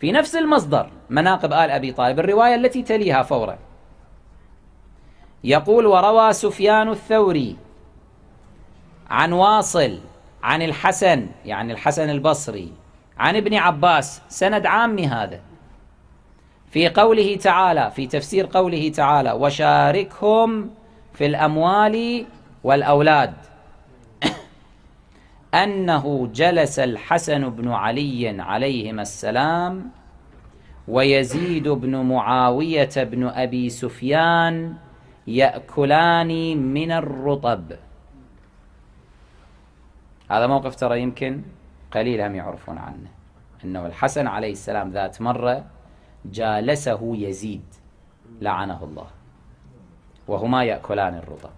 في نفس المصدر مناقب آل أبي طالب الرواية التي تليها فورا يقول وروى سفيان الثوري عن واصل عن الحسن يعني الحسن البصري عن ابن عباس سند عام هذا في قوله تعالى في تفسير قوله تعالى وشاركهم في الأموال والأولاد أنه جلس الحسن بن علي عليهما السلام ويزيد بن معاوية بن أبي سفيان يأكلان من الرطب هذا موقف ترى يمكن قليل هم يعرفون عنه أنه الحسن عليه السلام ذات مرة جالسه يزيد لعنه الله وهما يأكلان الرطب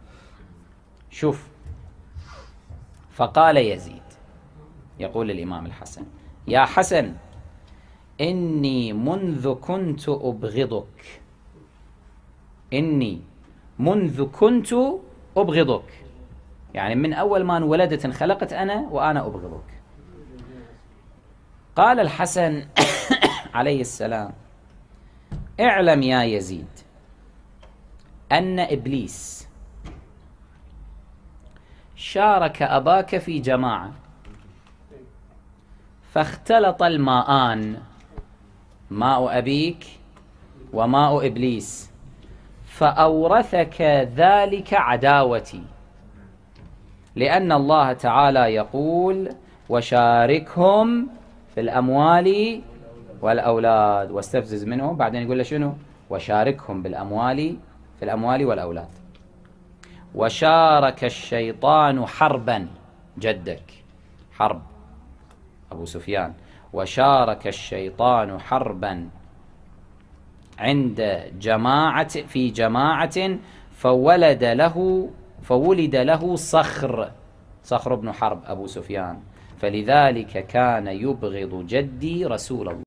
شوف فقال يزيد يقول الإمام الحسن يا حسن إني منذ كنت أبغضك إني منذ كنت أبغضك يعني من أول ما انولدت انخلقت أنا وأنا أبغضك قال الحسن عليه السلام اعلم يا يزيد أن إبليس شارك أباك في جماعة فاختلط الماءان ماء أبيك وماء إبليس فأورثك ذلك عداوتي لأن الله تعالى يقول وشاركهم في الأموال والأولاد واستفزز منهم بعدين يقول له شنو وشاركهم بالأموال في الأموال والأولاد وشارك الشيطان حربا جدك حرب أبو سفيان وشارك الشيطان حربا عند جماعة في جماعة فولد له فولد له صخر صخر بن حرب أبو سفيان فلذلك كان يبغض جدي رسول الله